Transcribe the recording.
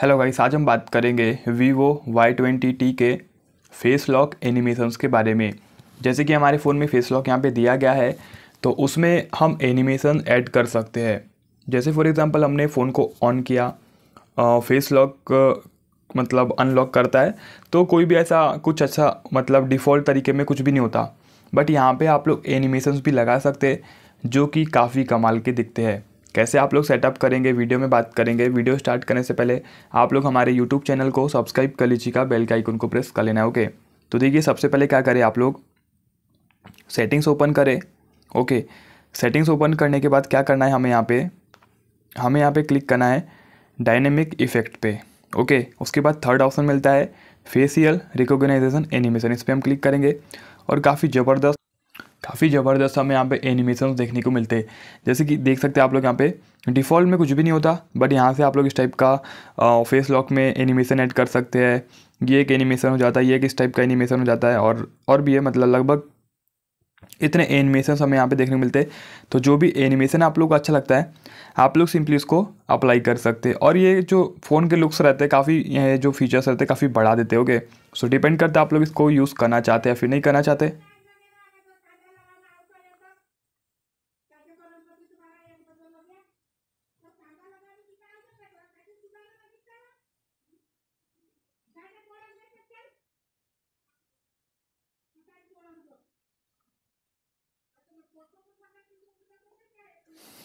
hello guys आज हम बात करेंगे वीवो वाई ट्वेंटी टी के फेस लॉक एनिमेशंस के बारे में जैसे कि हमारे फ़ोन में फेस लॉक यहाँ पे दिया गया है तो उसमें हम एनिमेशन ऐड कर सकते हैं जैसे फॉर एग्जांपल हमने फ़ोन को ऑन किया फेस लॉक मतलब अनलॉक करता है तो कोई भी ऐसा कुछ अच्छा मतलब डिफ़ॉल्ट तरीके में कुछ भी नहीं होता बट यहाँ पर आप लोग एनिमेशन भी लगा सकते जो कि काफ़ी कमाल के दिखते हैं कैसे आप लोग सेटअप करेंगे वीडियो में बात करेंगे वीडियो स्टार्ट करने से पहले आप लोग हमारे यूट्यूब चैनल को सब्सक्राइब कर लीजिएगा बेल का आइकन को प्रेस कर लेना ओके तो देखिए सबसे पहले क्या करें आप लोग सेटिंग्स ओपन करें ओके सेटिंग्स ओपन करने के बाद क्या करना है हमें यहाँ पे हमें यहाँ पे क्लिक करना है डायनेमिक इफेक्ट पे ओके उसके बाद थर्ड ऑप्शन मिलता है फेसियल रिकोगनाइजेशन एनिमेशन इस पर हम क्लिक करेंगे और काफ़ी ज़बरदस्त काफ़ी ज़बरदस्त हमें यहाँ पे एनिमेशन देखने को मिलते हैं जैसे कि देख सकते हैं आप लोग यहाँ पे डिफ़ॉल्ट में कुछ भी नहीं होता बट यहाँ से आप लोग इस टाइप का फेस लॉक में एनिमेशन ऐड कर सकते हैं ये एक एनिमेशन हो जाता है ये एक इस टाइप का एनिमेशन हो जाता है और और भी है मतलब लगभग इतने एनिमेशन हमें यहाँ पर देखने को मिलते तो जो भी एनिमेशन आप लोग को अच्छा लगता है आप लोग सिंपली उसको अप्लाई कर सकते हैं और ये जो फ़ोन के लुक्स रहते हैं काफ़ी जो फीचर्स रहते हैं काफ़ी बढ़ा देते ओके सो डिपेंड करता है आप लोग इसको यूज़ करना चाहते हैं या फिर नहीं करना चाहते sepenuhnya pertama lagi lagi